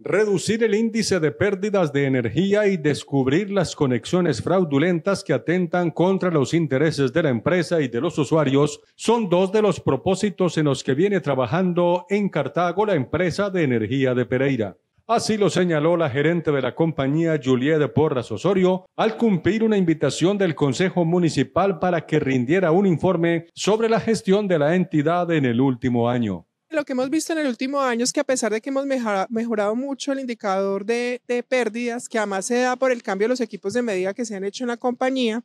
reducir el índice de pérdidas de energía y descubrir las conexiones fraudulentas que atentan contra los intereses de la empresa y de los usuarios son dos de los propósitos en los que viene trabajando en Cartago la empresa de energía de Pereira. Así lo señaló la gerente de la compañía de Porras Osorio al cumplir una invitación del Consejo Municipal para que rindiera un informe sobre la gestión de la entidad en el último año. Lo que hemos visto en el último año es que a pesar de que hemos mejorado mucho el indicador de, de pérdidas, que además se da por el cambio de los equipos de medida que se han hecho en la compañía,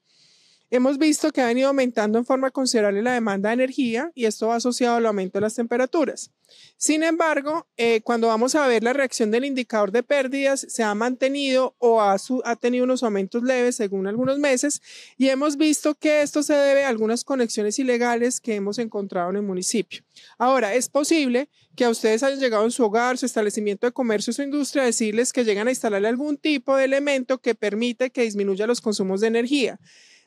Hemos visto que ha venido aumentando en forma considerable la demanda de energía y esto va asociado al aumento de las temperaturas. Sin embargo, eh, cuando vamos a ver la reacción del indicador de pérdidas, se ha mantenido o ha, tenido unos aumentos leves según algunos meses y hemos visto que esto se debe a algunas conexiones ilegales que hemos encontrado en el municipio. Ahora, es posible que a ustedes hayan llegado en su hogar, su establecimiento de comercio, su industria, decirles que llegan a instalar algún tipo de elemento que permite que disminuya los consumos de energía.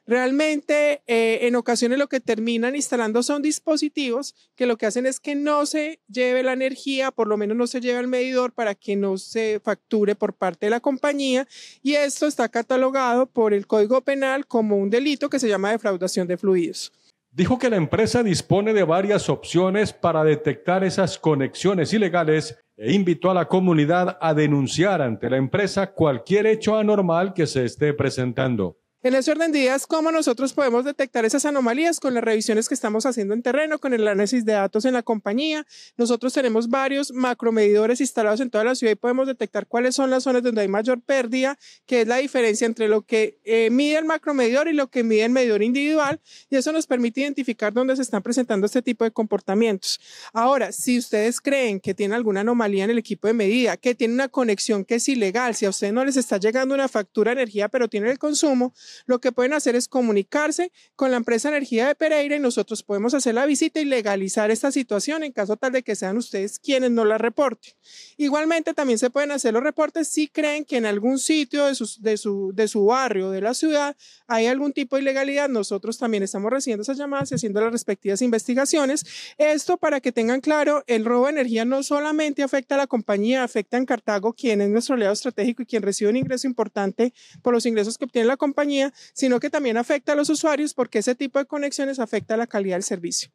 Realmente eh, en ocasiones lo que terminan instalando son dispositivos que lo que hacen es que no se lleve la energía, por lo menos no se lleve al medidor para que no se facture por parte de la compañía y esto está catalogado por el Código Penal como un delito que se llama defraudación de fluidos. Dijo que la empresa dispone de varias opciones para detectar esas conexiones ilegales e invitó a la comunidad a denunciar ante la empresa cualquier hecho anormal que se esté presentando. En ese orden de ideas, ¿cómo nosotros podemos detectar esas anomalías con las revisiones que estamos haciendo en terreno, con el análisis de datos en la compañía? Nosotros tenemos varios macromedidores instalados en toda la ciudad y podemos detectar cuáles son las zonas donde hay mayor pérdida, que es la diferencia entre lo que eh, mide el macromedidor y lo que mide el medidor individual, y eso nos permite identificar dónde se están presentando este tipo de comportamientos. Ahora, si ustedes creen que tiene alguna anomalía en el equipo de medida, que tiene una conexión que es ilegal, si a ustedes no les está llegando una factura de energía, pero tiene el consumo, lo que pueden hacer es comunicarse con la empresa Energía de Pereira y nosotros podemos hacer la visita y legalizar esta situación en caso tal de que sean ustedes quienes no la reporten. Igualmente, también se pueden hacer los reportes si creen que en algún sitio de, sus, de, su, de su barrio, de la ciudad, hay algún tipo de ilegalidad. Nosotros también estamos recibiendo esas llamadas y haciendo las respectivas investigaciones. Esto para que tengan claro, el robo de energía no solamente afecta a la compañía, afecta en Cartago, quien es nuestro aliado estratégico y quien recibe un ingreso importante por los ingresos que obtiene la compañía sino que también afecta a los usuarios porque ese tipo de conexiones afecta la calidad del servicio.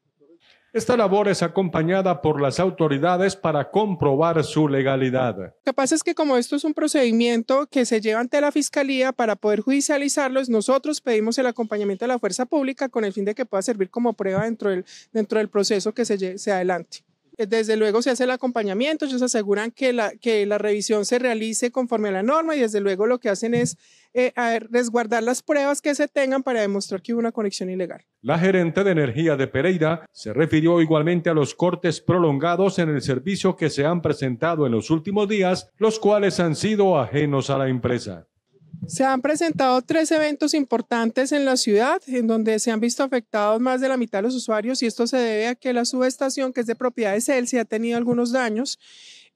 Esta labor es acompañada por las autoridades para comprobar su legalidad. Lo que pasa es que como esto es un procedimiento que se lleva ante la Fiscalía para poder judicializarlos, nosotros pedimos el acompañamiento de la fuerza pública con el fin de que pueda servir como prueba dentro del, dentro del proceso que se, se adelante. Eh, desde luego se hace el acompañamiento, ellos aseguran que la, que la revisión se realice conforme a la norma y desde luego lo que hacen es eh, resguardar las pruebas que se tengan para demostrar que hubo una conexión ilegal. La gerente de energía de Pereira se refirió igualmente a los cortes prolongados en el servicio que se han presentado en los últimos días, los cuales han sido ajenos a la empresa. Se han presentado tres eventos importantes en la ciudad en donde se han visto afectados más de la mitad de los usuarios y esto se debe a que la subestación, que es de propiedad de Celsius, ha tenido algunos daños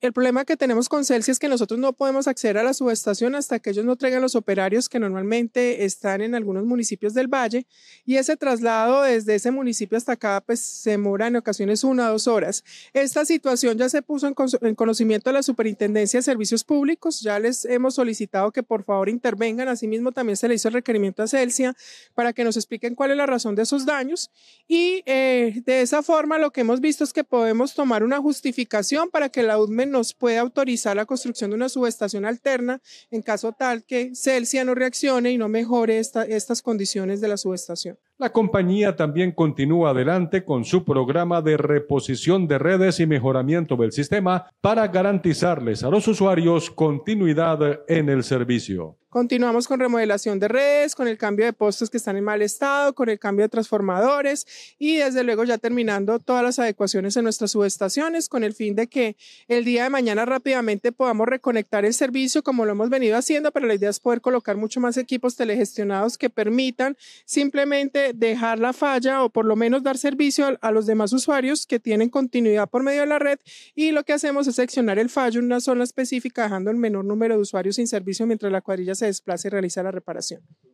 el problema que tenemos con Celsia es que nosotros no podemos acceder a la subestación hasta que ellos no traigan los operarios que normalmente están en algunos municipios del valle y ese traslado desde ese municipio hasta acá pues se demora en ocasiones una o dos horas. Esta situación ya se puso en, conocimiento de la Superintendencia de Servicios Públicos, ya les hemos solicitado que por favor intervengan, asimismo también se le hizo el requerimiento a Celsia para que nos expliquen cuál es la razón de esos daños y eh, de esa forma lo que hemos visto es que podemos tomar una justificación para que la UDME nos puede autorizar la construcción de una subestación alterna en caso tal que Celsia no reaccione y no mejore estas condiciones de la subestación. La compañía también continúa adelante con su programa de reposición de redes y mejoramiento del sistema para garantizarles a los usuarios continuidad en el servicio. Continuamos con remodelación de redes, con el cambio de postes que están en mal estado, con el cambio de transformadores y desde luego ya terminando todas las adecuaciones en nuestras subestaciones con el fin de que el día de mañana rápidamente podamos reconectar el servicio como lo hemos venido haciendo, pero la idea es poder colocar mucho más equipos telegestionados que permitan simplemente dejar la falla o por lo menos dar servicio a, los demás usuarios que tienen continuidad por medio de la red y lo que hacemos es seccionar el fallo en una zona específica dejando el menor número de usuarios sin servicio mientras la cuadrilla se desplaza y realiza la reparación.